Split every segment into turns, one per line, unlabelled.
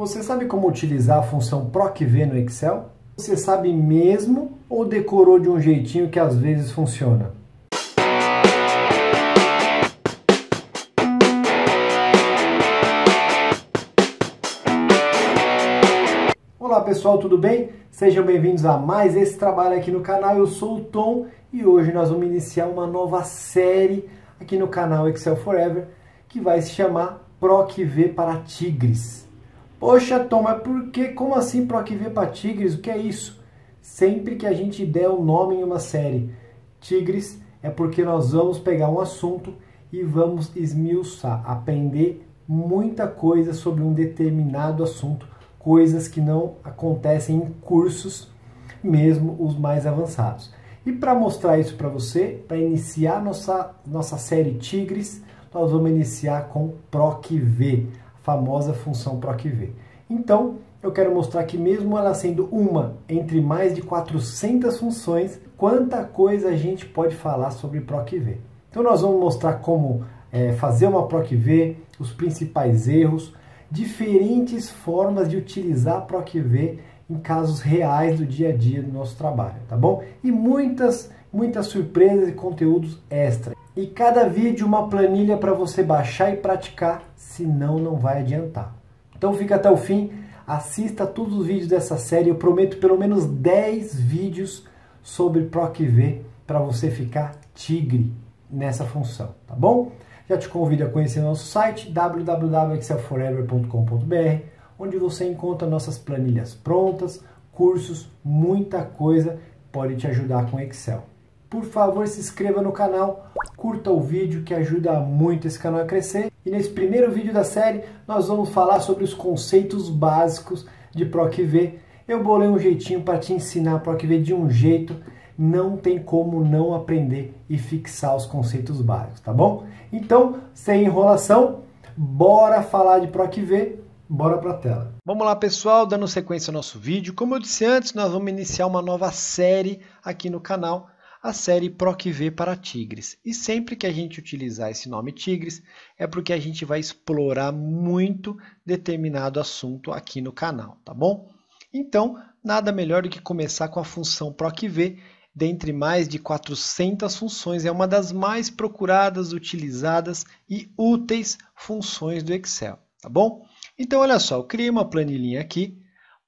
Você sabe como utilizar a função PROCV no Excel? Você sabe mesmo ou decorou de um jeitinho que às vezes funciona? Olá pessoal, tudo bem? Sejam bem-vindos a mais esse trabalho aqui no canal. Eu sou o Tom e hoje nós vamos iniciar uma nova série aqui no canal Excel Forever que vai se chamar PROCV para Tigres. Poxa, Tom, mas por que? Como assim Proc V para Tigres? O que é isso? Sempre que a gente der o um nome em uma série Tigres, é porque nós vamos pegar um assunto e vamos esmiuçar, aprender muita coisa sobre um determinado assunto, coisas que não acontecem em cursos, mesmo os mais avançados. E para mostrar isso para você, para iniciar nossa, nossa série Tigres, nós vamos iniciar com PROC V famosa função PROC-V. Então, eu quero mostrar que mesmo ela sendo uma entre mais de 400 funções, quanta coisa a gente pode falar sobre PROC-V. Então nós vamos mostrar como é, fazer uma PROC-V, os principais erros, diferentes formas de utilizar a PROC-V em casos reais do dia a dia do nosso trabalho, tá bom? E muitas, muitas surpresas e conteúdos extras e cada vídeo uma planilha para você baixar e praticar, senão não vai adiantar. Então fica até o fim, assista todos os vídeos dessa série, eu prometo pelo menos 10 vídeos sobre ProcV para você ficar tigre nessa função, tá bom? Já te convido a conhecer nosso site www.excelforever.com.br, onde você encontra nossas planilhas prontas, cursos, muita coisa pode te ajudar com Excel. Por favor, se inscreva no canal, curta o vídeo que ajuda muito esse canal a crescer. E nesse primeiro vídeo da série, nós vamos falar sobre os conceitos básicos de PROCV. Eu bolei um jeitinho para te ensinar PROCV de um jeito, não tem como não aprender e fixar os conceitos básicos, tá bom? Então, sem enrolação, bora falar de PROCV. Bora para a tela. Vamos lá, pessoal, dando sequência ao nosso vídeo. Como eu disse antes, nós vamos iniciar uma nova série aqui no canal a série Proc V para Tigres. E sempre que a gente utilizar esse nome Tigres, é porque a gente vai explorar muito determinado assunto aqui no canal, tá bom? Então, nada melhor do que começar com a função Proc V, dentre mais de 400 funções, é uma das mais procuradas, utilizadas e úteis funções do Excel, tá bom? Então, olha só, eu criei uma planilhinha aqui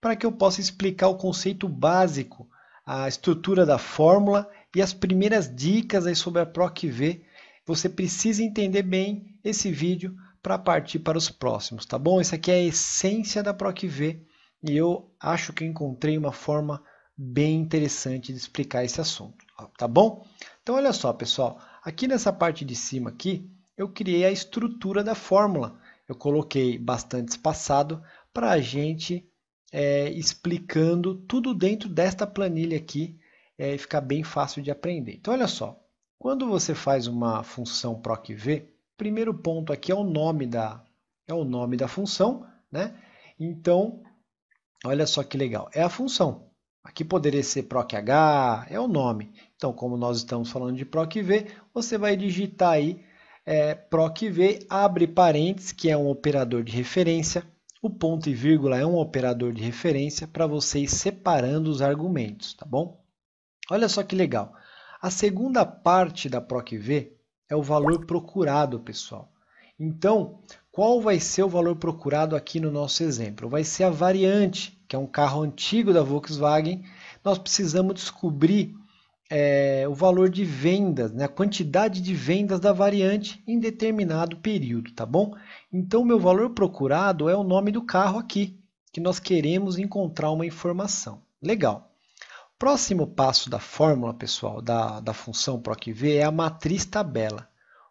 para que eu possa explicar o conceito básico, a estrutura da fórmula e as primeiras dicas aí sobre a PROC-V. Você precisa entender bem esse vídeo para partir para os próximos, tá bom? Isso aqui é a essência da PROC-V e eu acho que encontrei uma forma bem interessante de explicar esse assunto, tá bom? Então olha só, pessoal, aqui nessa parte de cima aqui, eu criei a estrutura da fórmula. Eu coloquei bastante espaçado para a gente é, explicando tudo dentro desta planilha aqui é, ficar bem fácil de aprender. Então, olha só, quando você faz uma função proc v, primeiro ponto aqui é o nome da, é o nome da função, né? Então, olha só que legal, é a função. Aqui poderia ser proc h, é o nome. Então, como nós estamos falando de proc v, você vai digitar aí é, proc v, abre parênteses, que é um operador de referência. O ponto e vírgula é um operador de referência para vocês separando os argumentos, tá bom? Olha só que legal. A segunda parte da PROC-V é o valor procurado, pessoal. Então, qual vai ser o valor procurado aqui no nosso exemplo? Vai ser a variante, que é um carro antigo da Volkswagen. Nós precisamos descobrir é, o valor de vendas, né? a quantidade de vendas da variante em determinado período, tá bom? Então, meu valor procurado é o nome do carro aqui, que nós queremos encontrar uma informação. Legal. Próximo passo da fórmula, pessoal, da, da função PROC-V é a matriz tabela.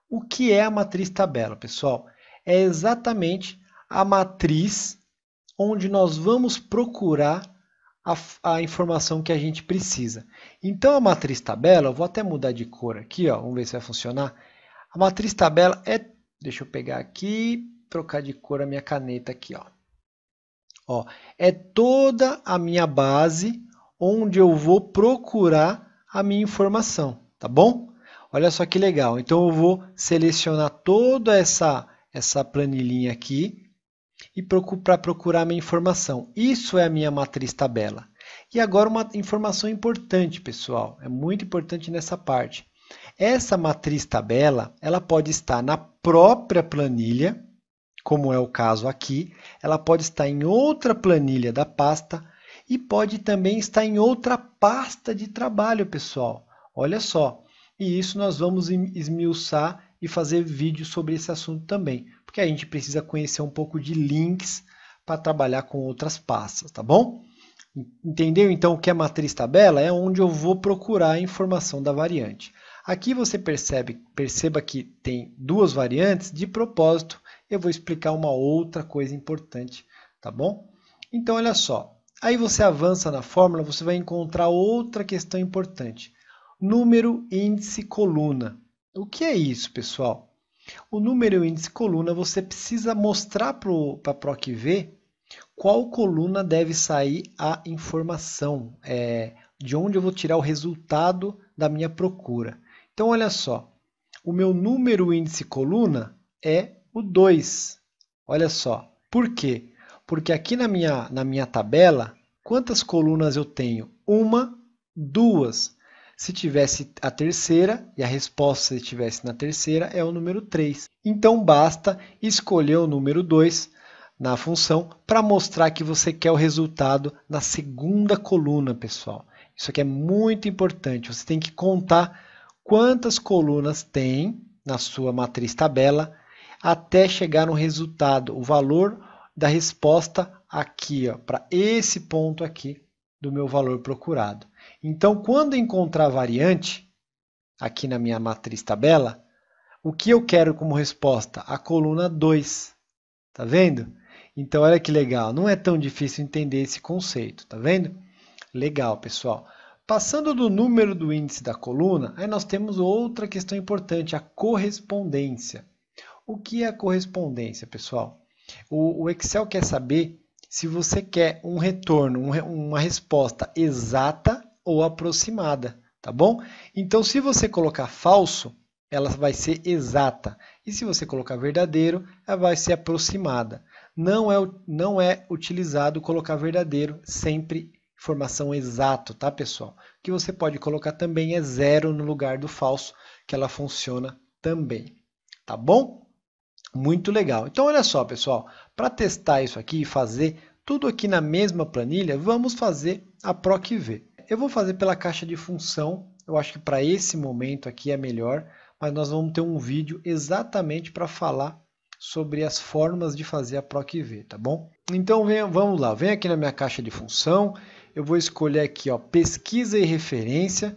O que é a matriz tabela, pessoal? É exatamente a matriz onde nós vamos procurar a, a, informação que a gente precisa. Então, a matriz tabela, eu vou até mudar de cor aqui, ó, vamos ver se vai funcionar. A matriz tabela é, deixa eu pegar aqui, trocar de cor a minha caneta aqui, ó. Ó, é toda a minha base onde eu vou procurar a minha informação, tá bom? Olha só que legal. Então eu vou selecionar toda essa essa planilhinha aqui e para procurar a minha informação. Isso é a minha matriz tabela. E agora uma informação importante, pessoal, é muito importante nessa parte. Essa matriz tabela, ela pode estar na própria planilha, como é o caso aqui, ela pode estar em outra planilha da pasta, e pode também estar em outra pasta de trabalho, pessoal. Olha só. E isso nós vamos esmiuçar e fazer vídeo sobre esse assunto também, porque a gente precisa conhecer um pouco de links para trabalhar com outras pastas, tá bom? Entendeu então o que é matriz tabela? É onde eu vou procurar a informação da variante. Aqui você percebe, perceba que tem duas variantes, de propósito eu vou explicar uma outra coisa importante, tá bom? Então olha só, Aí você avança na fórmula, você vai encontrar outra questão importante. Número, índice, coluna. O que é isso, pessoal? O número e índice coluna, você precisa mostrar para a PROC V qual coluna deve sair a informação, é, de onde eu vou tirar o resultado da minha procura. Então, olha só, o meu número índice coluna é o 2. Olha só, por quê? Porque aqui na minha, na minha tabela, quantas colunas eu tenho? Uma, duas. Se tivesse a terceira, e a resposta se estivesse na terceira, é o número 3. Então, basta escolher o número 2 na função para mostrar que você quer o resultado na segunda coluna, pessoal. Isso aqui é muito importante. Você tem que contar quantas colunas tem na sua matriz tabela até chegar no resultado, o valor da resposta aqui, para esse ponto aqui do meu valor procurado. Então, quando encontrar variante, aqui na minha matriz tabela, o que eu quero como resposta? A coluna 2. Tá vendo? Então, olha que legal. Não é tão difícil entender esse conceito. Tá vendo? Legal, pessoal. Passando do número do índice da coluna, aí nós temos outra questão importante, a correspondência. O que é a correspondência, pessoal? O, o Excel quer saber se você quer um retorno, um, uma resposta exata ou aproximada, tá bom? Então, se você colocar falso, ela vai ser exata. E se você colocar verdadeiro, ela vai ser aproximada. Não é, não é utilizado colocar verdadeiro, sempre informação exata, tá, pessoal? O que você pode colocar também é zero no lugar do falso, que ela funciona também, tá bom? Muito legal. Então, olha só, pessoal, para testar isso aqui e fazer tudo aqui na mesma planilha, vamos fazer a PROC-V. Eu vou fazer pela caixa de função, eu acho que para esse momento aqui é melhor, mas nós vamos ter um vídeo exatamente para falar sobre as formas de fazer a PROC-V, tá bom? Então, vem vamos lá, vem aqui na minha caixa de função, eu vou escolher aqui, ó, pesquisa e referência,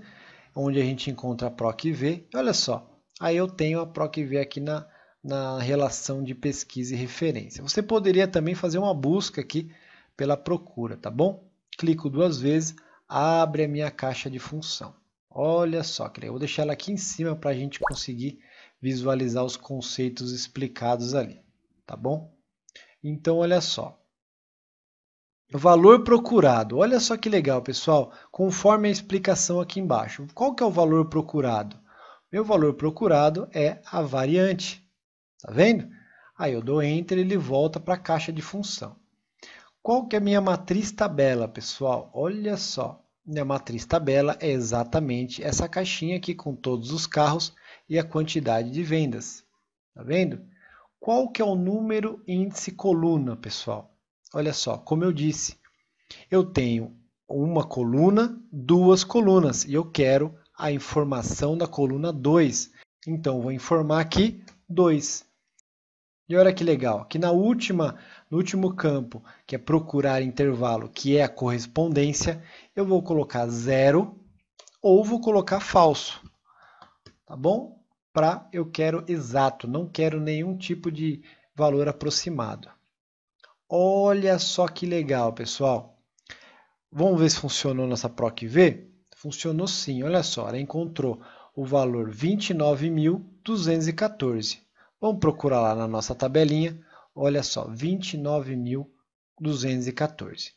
onde a gente encontra a PROC-V. Olha só, aí eu tenho a PROC-V aqui na na relação de pesquisa e referência. Você poderia também fazer uma busca aqui pela procura, tá bom? Clico duas vezes, abre a minha caixa de função. Olha só, eu vou deixar ela aqui em cima para a gente conseguir visualizar os conceitos explicados ali, tá bom? Então, olha só. Valor procurado. Olha só que legal, pessoal. Conforme a explicação aqui embaixo. Qual que é o valor procurado? Meu valor procurado é a variante. Tá vendo? Aí eu dou Enter, ele volta para a caixa de função. Qual que é a minha matriz tabela, pessoal? Olha só. Minha matriz tabela é exatamente essa caixinha aqui com todos os carros e a quantidade de vendas. Tá vendo? Qual que é o número índice coluna, pessoal? Olha só, como eu disse, eu tenho uma coluna, duas colunas, e eu quero a informação da coluna 2. Então, vou informar aqui 2. E olha que legal, que na última, no último campo, que é procurar intervalo, que é a correspondência, eu vou colocar zero ou vou colocar falso, tá bom? Para eu quero exato, não quero nenhum tipo de valor aproximado. Olha só que legal, pessoal. Vamos ver se funcionou nossa PROC V? Funcionou sim, olha só, ela encontrou o valor 29.214. Vamos procurar lá na nossa tabelinha. Olha só, 29.214.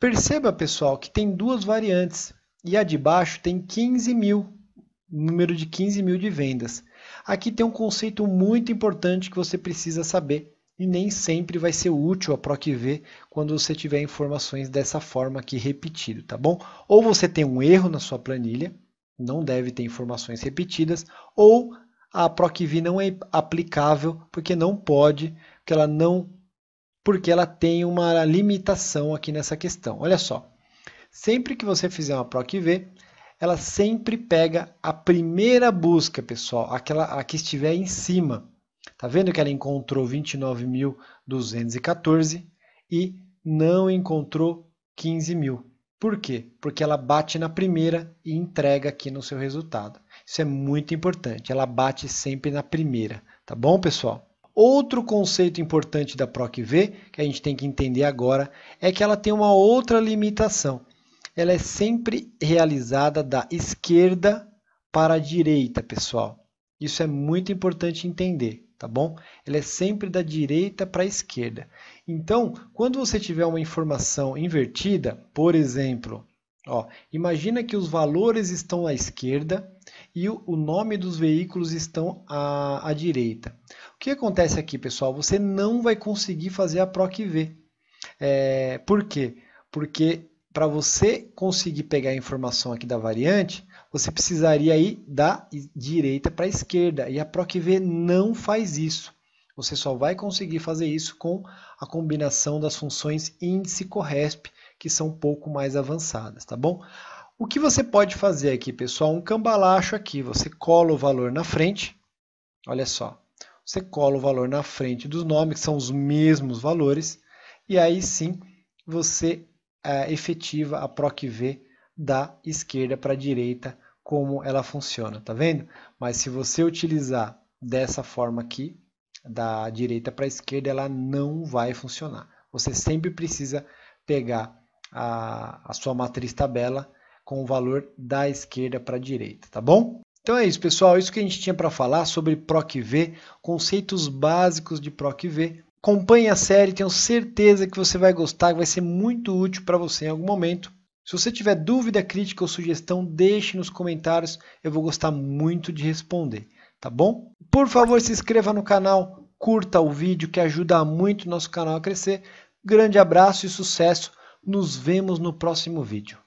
Perceba, pessoal, que tem duas variantes. E a de baixo tem 15 mil, número de 15 mil de vendas. Aqui tem um conceito muito importante que você precisa saber e nem sempre vai ser útil a PROCV quando você tiver informações dessa forma aqui repetido, tá bom? Ou você tem um erro na sua planilha, não deve ter informações repetidas, ou a PROCV não é aplicável porque não pode, porque ela não porque ela tem uma limitação aqui nessa questão. Olha só. Sempre que você fizer uma PROCV, ela sempre pega a primeira busca, pessoal, aquela a que estiver em cima. Tá vendo que ela encontrou 29.214 e não encontrou 15.000. Por quê? Porque ela bate na primeira e entrega aqui no seu resultado. Isso é muito importante. Ela bate sempre na primeira, tá bom, pessoal? Outro conceito importante da PROC-V, que a gente tem que entender agora, é que ela tem uma outra limitação. Ela é sempre realizada da esquerda para a direita, pessoal. Isso é muito importante entender tá bom? Ela é sempre da direita para a esquerda. Então, quando você tiver uma informação invertida, por exemplo, ó, imagina que os valores estão à esquerda e o, o nome dos veículos estão à, à direita. O que acontece aqui, pessoal? Você não vai conseguir fazer a PROC V. É, por quê? Porque para você conseguir pegar a informação aqui da variante, você precisaria ir da direita para a esquerda. E a PROC-V não faz isso. Você só vai conseguir fazer isso com a combinação das funções índice e corresp, que são um pouco mais avançadas, tá bom? O que você pode fazer aqui, pessoal? Um cambalacho aqui. Você cola o valor na frente. Olha só. Você cola o valor na frente dos nomes, que são os mesmos valores. E aí sim, você é, efetiva a PROC-V da esquerda para a direita como ela funciona, tá vendo? Mas se você utilizar dessa forma aqui, da direita para a esquerda, ela não vai funcionar. Você sempre precisa pegar a, a sua matriz tabela com o valor da esquerda para a direita, tá bom? Então é isso, pessoal. Isso que a gente tinha para falar sobre PROC-V, conceitos básicos de PROC-V. Acompanhe a série, tenho certeza que você vai gostar, que vai ser muito útil para você em algum momento. Se você tiver dúvida, crítica ou sugestão, deixe nos comentários, eu vou gostar muito de responder, tá bom? Por favor, se inscreva no canal, curta o vídeo que ajuda muito o nosso canal a crescer. Grande abraço e sucesso. Nos vemos no próximo vídeo.